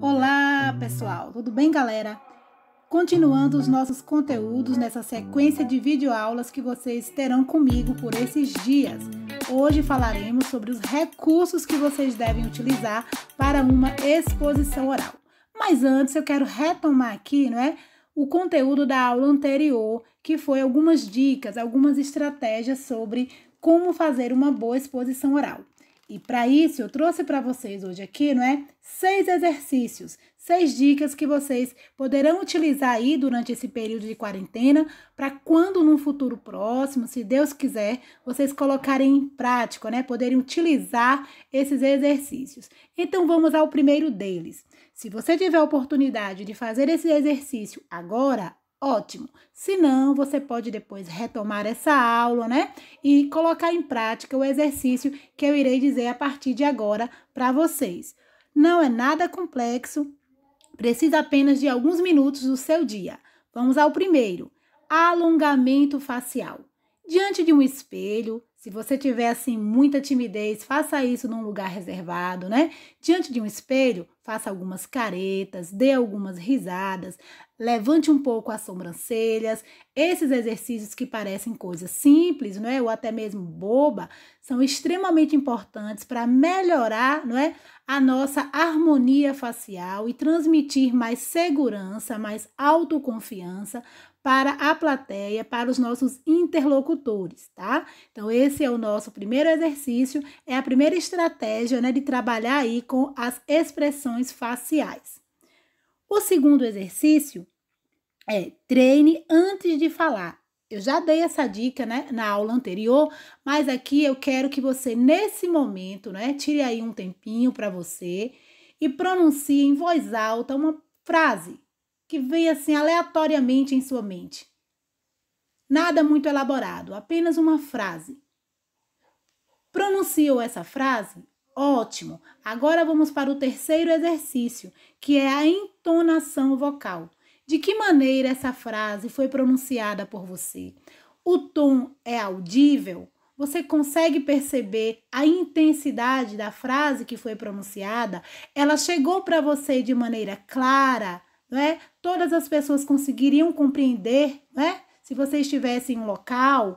Olá, pessoal. Tudo bem, galera? Continuando os nossos conteúdos nessa sequência de videoaulas que vocês terão comigo por esses dias. Hoje falaremos sobre os recursos que vocês devem utilizar para uma exposição oral. Mas antes eu quero retomar aqui, não é? o conteúdo da aula anterior, que foi algumas dicas, algumas estratégias sobre como fazer uma boa exposição oral. E para isso, eu trouxe para vocês hoje aqui, não é? Seis exercícios, seis dicas que vocês poderão utilizar aí durante esse período de quarentena, para quando num futuro próximo, se Deus quiser, vocês colocarem em prática, né? Poderem utilizar esses exercícios. Então vamos ao primeiro deles. Se você tiver a oportunidade de fazer esse exercício agora, Ótimo. Se não, você pode depois retomar essa aula, né? E colocar em prática o exercício que eu irei dizer a partir de agora para vocês. Não é nada complexo, precisa apenas de alguns minutos do seu dia. Vamos ao primeiro: alongamento facial. Diante de um espelho, se você tiver assim muita timidez, faça isso num lugar reservado, né? Diante de um espelho, faça algumas caretas, dê algumas risadas, levante um pouco as sobrancelhas. Esses exercícios que parecem coisas simples, não é, ou até mesmo boba, são extremamente importantes para melhorar, não é, a nossa harmonia facial e transmitir mais segurança, mais autoconfiança para a plateia, para os nossos interlocutores, tá? Então, esse é o nosso primeiro exercício, é a primeira estratégia né, de trabalhar aí com as expressões faciais. O segundo exercício é treine antes de falar. Eu já dei essa dica né, na aula anterior, mas aqui eu quero que você, nesse momento, né, tire aí um tempinho para você e pronuncie em voz alta uma frase que veio assim aleatoriamente em sua mente. Nada muito elaborado, apenas uma frase. Pronunciou essa frase? Ótimo! Agora vamos para o terceiro exercício, que é a entonação vocal. De que maneira essa frase foi pronunciada por você? O tom é audível? Você consegue perceber a intensidade da frase que foi pronunciada? Ela chegou para você de maneira clara? não é? Todas as pessoas conseguiriam compreender, não é? Se você estivesse em um local.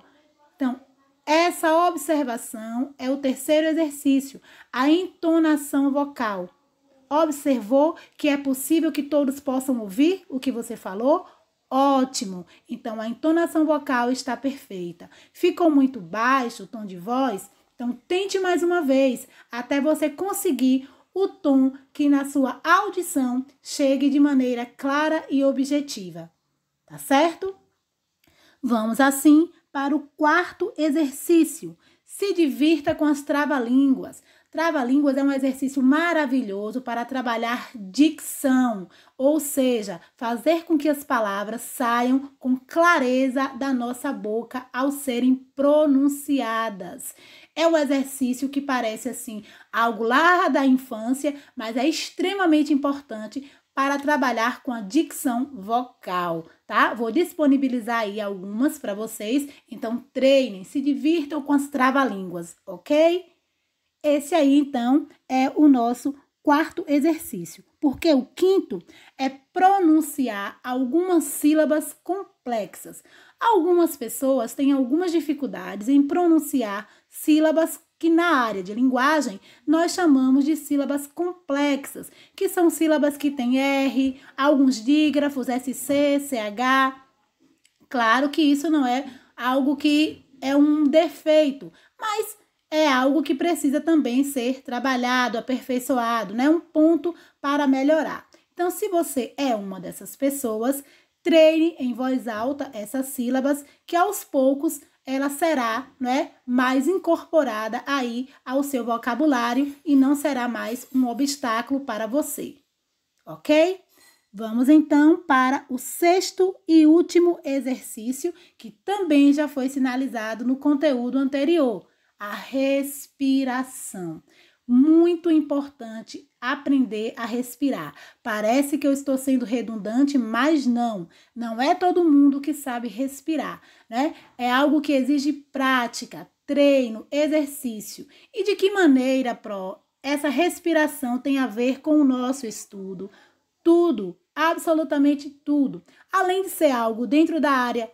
Então, essa observação é o terceiro exercício, a entonação vocal. Observou que é possível que todos possam ouvir o que você falou? Ótimo! Então a entonação vocal está perfeita. Ficou muito baixo o tom de voz? Então tente mais uma vez até você conseguir o tom que na sua audição chegue de maneira clara e objetiva. Tá certo? Vamos assim para o quarto exercício, se divirta com as trava-línguas. Trava-línguas é um exercício maravilhoso para trabalhar dicção, ou seja, fazer com que as palavras saiam com clareza da nossa boca ao serem pronunciadas. É um exercício que parece assim algo lá da infância, mas é extremamente importante para trabalhar com a dicção vocal tá? Vou disponibilizar aí algumas para vocês. Então, treinem, se divirtam com as trava-línguas, ok? Esse aí, então, é o nosso quarto exercício, porque o quinto é pronunciar algumas sílabas complexas. Algumas pessoas têm algumas dificuldades em pronunciar sílabas que na área de linguagem nós chamamos de sílabas complexas, que são sílabas que têm R, alguns dígrafos, SC, CH. Claro que isso não é algo que é um defeito, mas é algo que precisa também ser trabalhado, aperfeiçoado, né? Um ponto para melhorar. Então, se você é uma dessas pessoas, treine em voz alta essas sílabas que aos poucos ela será né, mais incorporada aí ao seu vocabulário e não será mais um obstáculo para você, ok? Vamos então para o sexto e último exercício, que também já foi sinalizado no conteúdo anterior, a respiração. Muito importante aprender a respirar. Parece que eu estou sendo redundante, mas não. Não é todo mundo que sabe respirar, né? É algo que exige prática, treino, exercício. E de que maneira, Pro, essa respiração tem a ver com o nosso estudo? Tudo, absolutamente tudo. Além de ser algo dentro da área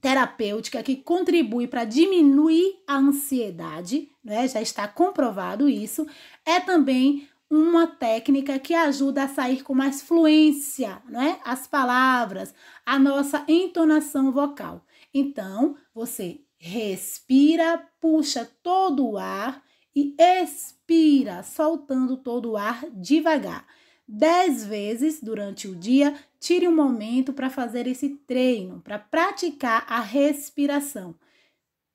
terapêutica que contribui para diminuir a ansiedade, né? já está comprovado isso, é também uma técnica que ajuda a sair com mais fluência, né? As palavras, a nossa entonação vocal. Então, você respira, puxa todo o ar e expira, soltando todo o ar devagar. Dez vezes durante o dia, tire um momento para fazer esse treino, para praticar a respiração.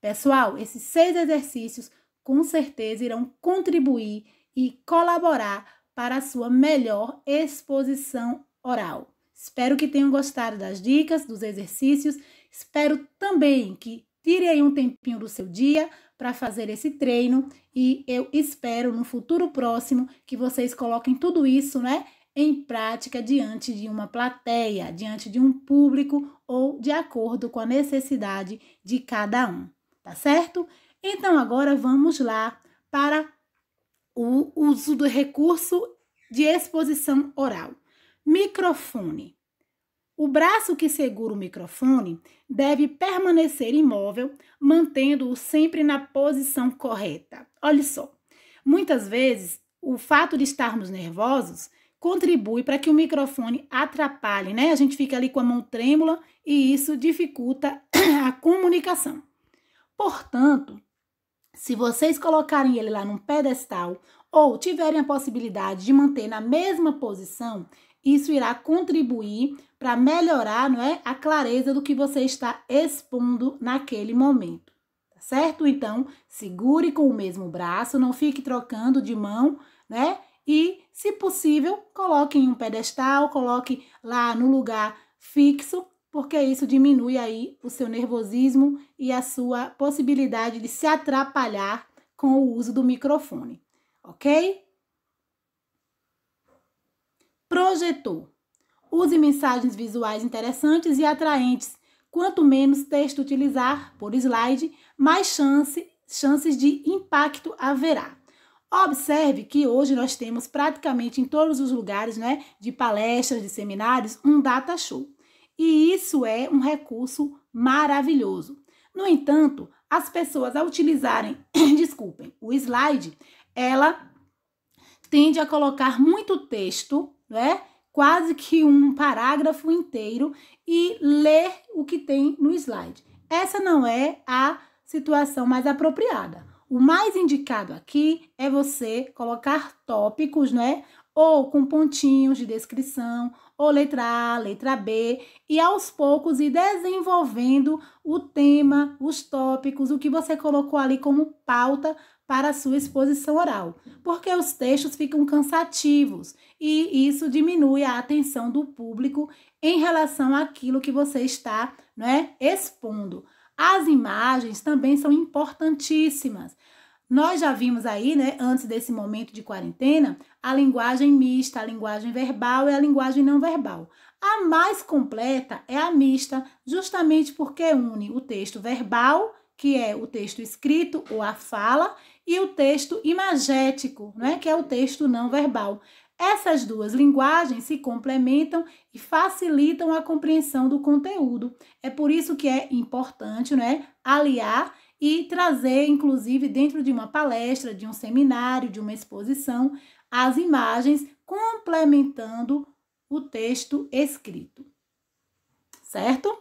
Pessoal, esses seis exercícios com certeza irão contribuir e colaborar para a sua melhor exposição oral. Espero que tenham gostado das dicas, dos exercícios. Espero também que tire aí um tempinho do seu dia para fazer esse treino e eu espero no futuro próximo que vocês coloquem tudo isso, né, em prática diante de uma plateia, diante de um público ou de acordo com a necessidade de cada um, tá certo? Então agora vamos lá para o uso do recurso de exposição oral. Microfone. O braço que segura o microfone deve permanecer imóvel, mantendo-o sempre na posição correta. Olha só, muitas vezes o fato de estarmos nervosos contribui para que o microfone atrapalhe, né? A gente fica ali com a mão trêmula e isso dificulta a comunicação. Portanto, se vocês colocarem ele lá num pedestal ou tiverem a possibilidade de manter na mesma posição, isso irá contribuir para melhorar não é, a clareza do que você está expondo naquele momento. Tá certo? Então, segure com o mesmo braço, não fique trocando de mão, né? E, se possível, coloque em um pedestal, coloque lá no lugar fixo porque isso diminui aí o seu nervosismo e a sua possibilidade de se atrapalhar com o uso do microfone, ok? Projetor. Use mensagens visuais interessantes e atraentes. Quanto menos texto utilizar por slide, mais chance, chances de impacto haverá. Observe que hoje nós temos praticamente em todos os lugares, né, de palestras, de seminários, um data show. E isso é um recurso maravilhoso. No entanto, as pessoas ao utilizarem, desculpem, o slide, ela tende a colocar muito texto, né? Quase que um parágrafo inteiro e ler o que tem no slide. Essa não é a situação mais apropriada. O mais indicado aqui é você colocar tópicos, né? ou com pontinhos de descrição, ou letra A, letra B, e aos poucos ir desenvolvendo o tema, os tópicos, o que você colocou ali como pauta para a sua exposição oral, porque os textos ficam cansativos e isso diminui a atenção do público em relação àquilo que você está né, expondo. As imagens também são importantíssimas. Nós já vimos aí, né, antes desse momento de quarentena, a linguagem mista, a linguagem verbal e a linguagem não verbal. A mais completa é a mista, justamente porque une o texto verbal, que é o texto escrito ou a fala, e o texto imagético, né, que é o texto não verbal. Essas duas linguagens se complementam e facilitam a compreensão do conteúdo. É por isso que é importante né, aliar e trazer, inclusive, dentro de uma palestra, de um seminário, de uma exposição, as imagens complementando o texto escrito. Certo?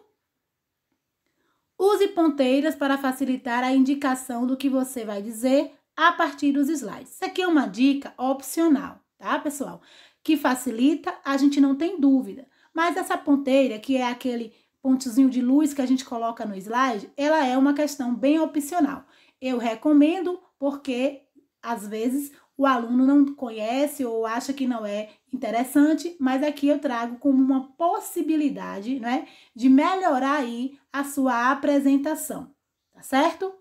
Use ponteiras para facilitar a indicação do que você vai dizer a partir dos slides. Isso aqui é uma dica opcional, tá, pessoal? Que facilita, a gente não tem dúvida. Mas essa ponteira, que é aquele pontezinho de luz que a gente coloca no slide, ela é uma questão bem opcional. Eu recomendo porque às vezes o aluno não conhece ou acha que não é interessante, mas aqui eu trago como uma possibilidade, né, de melhorar aí a sua apresentação, tá certo?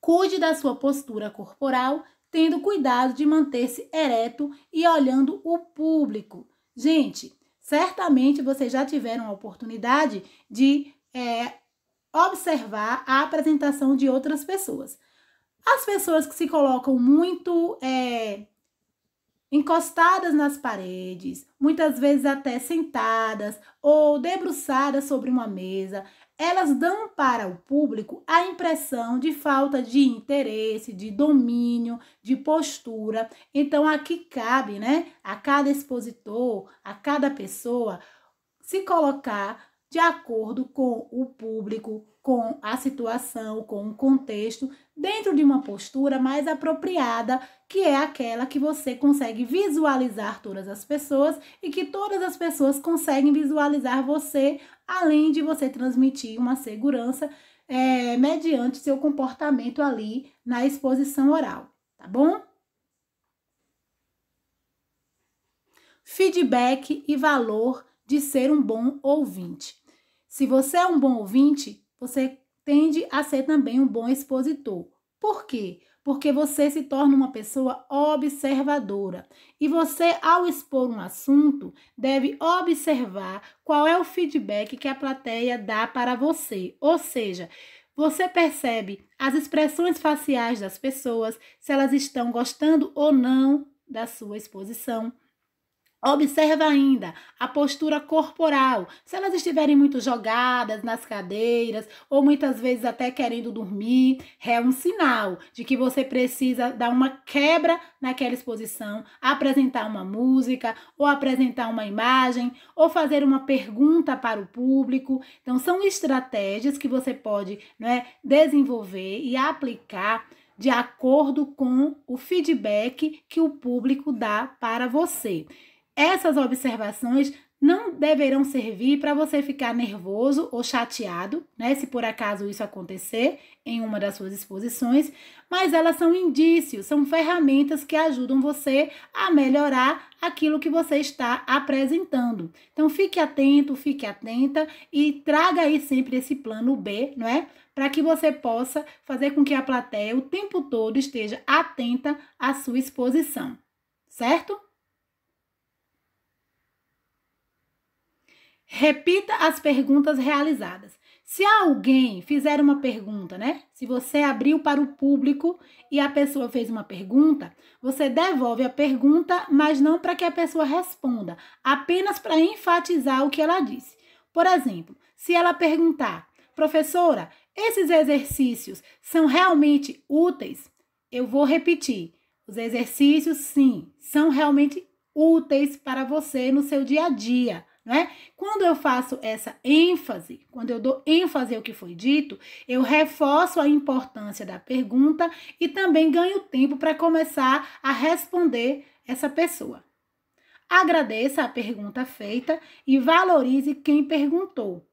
Cuide da sua postura corporal, tendo cuidado de manter-se ereto e olhando o público. Gente, certamente vocês já tiveram a oportunidade de é, observar a apresentação de outras pessoas. As pessoas que se colocam muito é, encostadas nas paredes, muitas vezes até sentadas ou debruçadas sobre uma mesa, elas dão para o público a impressão de falta de interesse, de domínio, de postura. Então aqui cabe, né, a cada expositor, a cada pessoa se colocar de acordo com o público, com a situação, com o contexto, dentro de uma postura mais apropriada, que é aquela que você consegue visualizar todas as pessoas e que todas as pessoas conseguem visualizar você, além de você transmitir uma segurança é, mediante seu comportamento ali na exposição oral, tá bom? Feedback e valor de ser um bom ouvinte. Se você é um bom ouvinte, você tende a ser também um bom expositor. Por quê? Porque você se torna uma pessoa observadora e você, ao expor um assunto, deve observar qual é o feedback que a plateia dá para você. Ou seja, você percebe as expressões faciais das pessoas, se elas estão gostando ou não da sua exposição, Observa ainda a postura corporal. Se elas estiverem muito jogadas nas cadeiras ou muitas vezes até querendo dormir, é um sinal de que você precisa dar uma quebra naquela exposição, apresentar uma música ou apresentar uma imagem ou fazer uma pergunta para o público. Então são estratégias que você pode né, desenvolver e aplicar de acordo com o feedback que o público dá para você. Essas observações não deverão servir para você ficar nervoso ou chateado, né? Se por acaso isso acontecer em uma das suas exposições, mas elas são indícios, são ferramentas que ajudam você a melhorar aquilo que você está apresentando. Então fique atento, fique atenta e traga aí sempre esse plano B, não é? Para que você possa fazer com que a plateia o tempo todo esteja atenta à sua exposição, certo? Repita as perguntas realizadas. Se alguém fizer uma pergunta, né? Se você abriu para o público e a pessoa fez uma pergunta, você devolve a pergunta, mas não para que a pessoa responda, apenas para enfatizar o que ela disse. Por exemplo, se ela perguntar: "Professora, esses exercícios são realmente úteis?" Eu vou repetir. Os exercícios sim, são realmente úteis para você no seu dia a dia né? Quando eu faço essa ênfase, quando eu dou ênfase ao que foi dito, eu reforço a importância da pergunta e também ganho tempo para começar a responder essa pessoa. Agradeça a pergunta feita e valorize quem perguntou.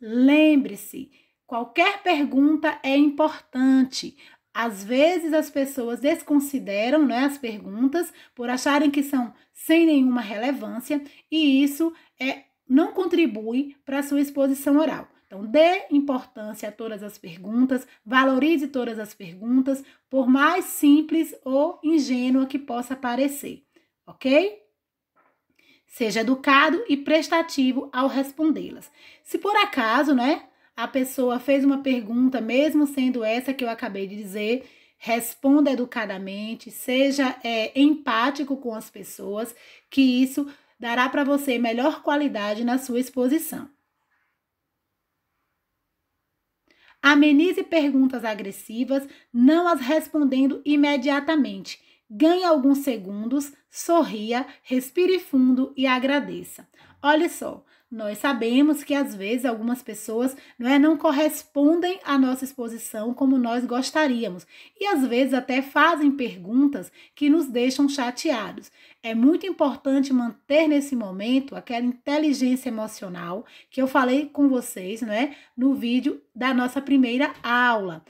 Lembre-se, qualquer pergunta é importante. Às vezes as pessoas desconsideram né, as perguntas por acharem que são sem nenhuma relevância, e isso é, não contribui para a sua exposição oral. Então, dê importância a todas as perguntas, valorize todas as perguntas, por mais simples ou ingênua que possa parecer, ok? Seja educado e prestativo ao respondê-las. Se por acaso, né, a pessoa fez uma pergunta, mesmo sendo essa que eu acabei de dizer, responda educadamente, seja é, empático com as pessoas, que isso dará para você melhor qualidade na sua exposição. Amenize perguntas agressivas, não as respondendo imediatamente. Ganhe alguns segundos, sorria, respire fundo e agradeça. Olha só, nós sabemos que às vezes algumas pessoas não, é, não correspondem à nossa exposição como nós gostaríamos e às vezes até fazem perguntas que nos deixam chateados. É muito importante manter nesse momento aquela inteligência emocional que eu falei com vocês não é, no vídeo da nossa primeira aula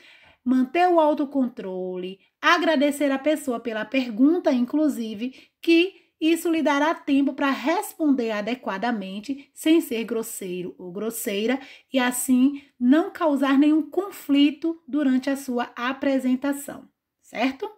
manter o autocontrole, agradecer a pessoa pela pergunta, inclusive, que isso lhe dará tempo para responder adequadamente, sem ser grosseiro ou grosseira, e assim não causar nenhum conflito durante a sua apresentação, certo?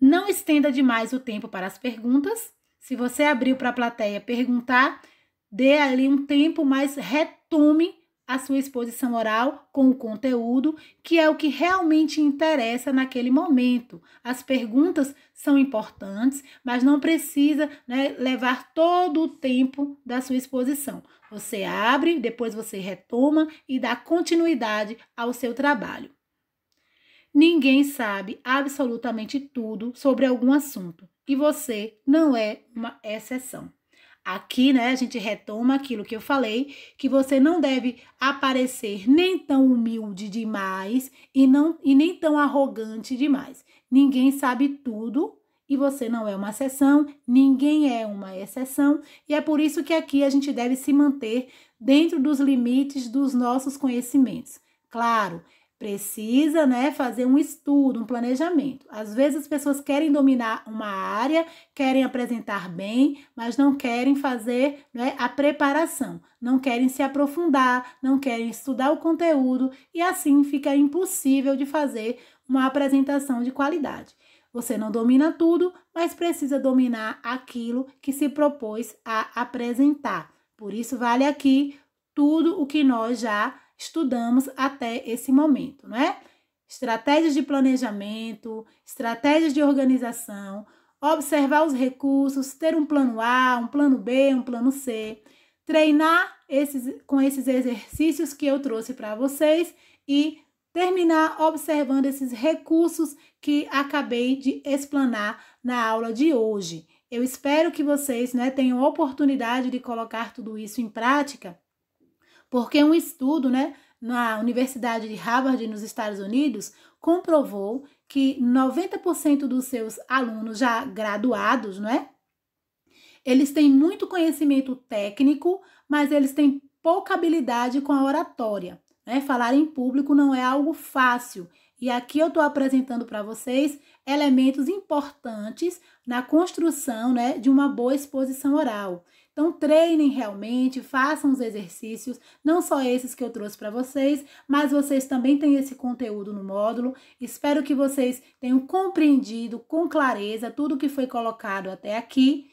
Não estenda demais o tempo para as perguntas. Se você abriu para a plateia perguntar, dê ali um tempo, mas retome a sua exposição oral com o conteúdo, que é o que realmente interessa naquele momento. As perguntas são importantes, mas não precisa né, levar todo o tempo da sua exposição. Você abre, depois você retoma e dá continuidade ao seu trabalho. Ninguém sabe absolutamente tudo sobre algum assunto e você não é uma exceção. Aqui, né, a gente retoma aquilo que eu falei, que você não deve aparecer nem tão humilde demais e, não, e nem tão arrogante demais. Ninguém sabe tudo e você não é uma exceção, ninguém é uma exceção, e é por isso que aqui a gente deve se manter dentro dos limites dos nossos conhecimentos. Claro, Precisa, né, fazer um estudo, um planejamento. Às vezes as pessoas querem dominar uma área, querem apresentar bem, mas não querem fazer né, a preparação, não querem se aprofundar, não querem estudar o conteúdo e assim fica impossível de fazer uma apresentação de qualidade. Você não domina tudo, mas precisa dominar aquilo que se propôs a apresentar. Por isso, vale aqui tudo o que nós já estudamos até esse momento, não é? Estratégias de planejamento, estratégias de organização, observar os recursos, ter um plano A, um plano B, um plano C, treinar esses, com esses exercícios que eu trouxe para vocês e terminar observando esses recursos que acabei de explanar na aula de hoje. Eu espero que vocês né, tenham oportunidade de colocar tudo isso em prática porque um estudo, né, na Universidade de Harvard, nos Estados Unidos, comprovou que 90% dos seus alunos já graduados, não é? Eles têm muito conhecimento técnico, mas eles têm pouca habilidade com a oratória. Né? Falar em público não é algo fácil. E aqui eu estou apresentando para vocês elementos importantes na construção né, de uma boa exposição oral. Então treinem realmente, façam os exercícios, não só esses que eu trouxe para vocês, mas vocês também têm esse conteúdo no módulo. Espero que vocês tenham compreendido com clareza tudo que foi colocado até aqui.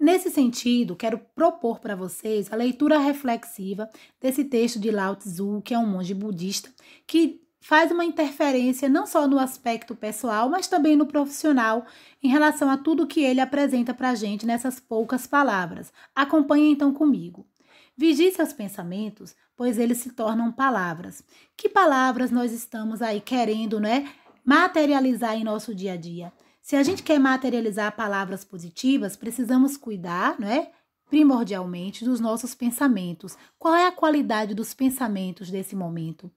Nesse sentido, quero propor para vocês a leitura reflexiva desse texto de Lao Tzu, que é um monge budista, que faz uma interferência não só no aspecto pessoal, mas também no profissional em relação a tudo que ele apresenta para a gente nessas poucas palavras. Acompanhe então comigo. Vigie seus pensamentos, pois eles se tornam palavras. Que palavras nós estamos aí querendo, né? Materializar em nosso dia a dia. Se a gente quer materializar palavras positivas, precisamos cuidar, é? Primordialmente dos nossos pensamentos. Qual é a qualidade dos pensamentos desse momento?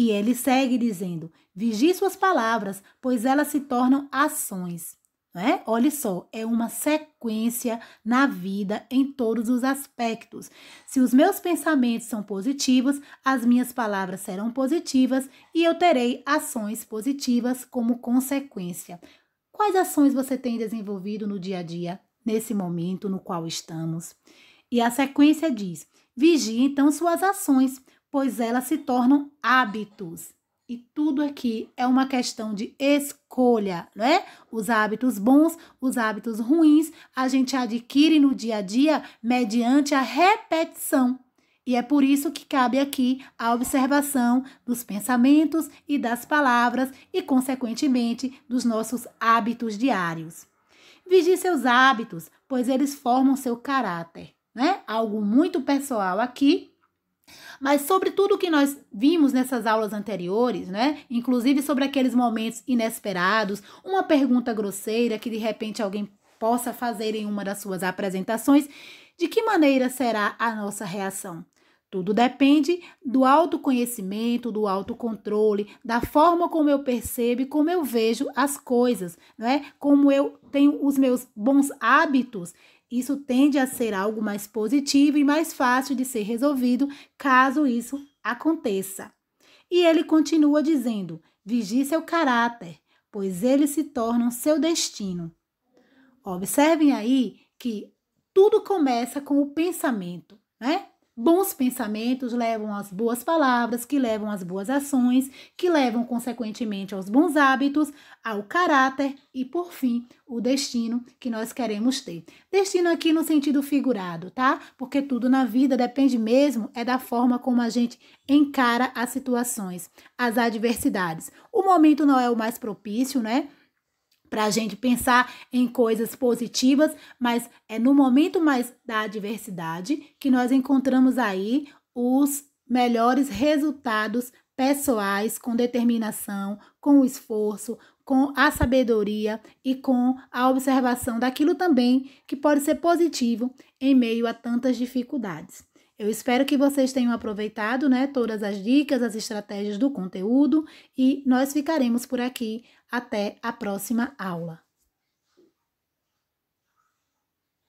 E ele segue dizendo: vigie suas palavras, pois elas se tornam ações. né Olha só, é uma sequência na vida em todos os aspectos. Se os meus pensamentos são positivos, as minhas palavras serão positivas e eu terei ações positivas como consequência. Quais ações você tem desenvolvido no dia a dia, nesse momento no qual estamos? E a sequência diz: vigie então suas ações, pois elas se tornam hábitos. E tudo aqui é uma questão de escolha, não é? Os hábitos bons, os hábitos ruins, a gente adquire no dia a dia mediante a repetição. E é por isso que cabe aqui a observação dos pensamentos e das palavras e, consequentemente, dos nossos hábitos diários. Vigie seus hábitos, pois eles formam seu caráter, né? Algo muito pessoal aqui, mas sobre tudo que nós vimos nessas aulas anteriores, né? Inclusive sobre aqueles momentos inesperados, uma pergunta grosseira que de repente alguém possa fazer em uma das suas apresentações, de que maneira será a nossa reação? Tudo depende do autoconhecimento, do autocontrole, da forma como eu percebo e como eu vejo as coisas, né? Como eu tenho os meus bons hábitos isso tende a ser algo mais positivo e mais fácil de ser resolvido caso isso aconteça. E ele continua dizendo: vigie seu caráter, pois ele se torna seu destino. Observem aí que tudo começa com o pensamento, né? Bons pensamentos levam às boas palavras, que levam às boas ações, que levam consequentemente aos bons hábitos, ao caráter e, por fim, o destino que nós queremos ter. Destino aqui no sentido figurado, tá? Porque tudo na vida depende mesmo é da forma como a gente encara as situações, as adversidades. O momento não é o mais propício, né? para a gente pensar em coisas positivas, mas é no momento mais da adversidade que nós encontramos aí os melhores resultados pessoais com determinação, com esforço, com a sabedoria e com a observação daquilo também que pode ser positivo em meio a tantas dificuldades. Eu espero que vocês tenham aproveitado, né, todas as dicas, as estratégias do conteúdo e nós ficaremos por aqui até a próxima aula!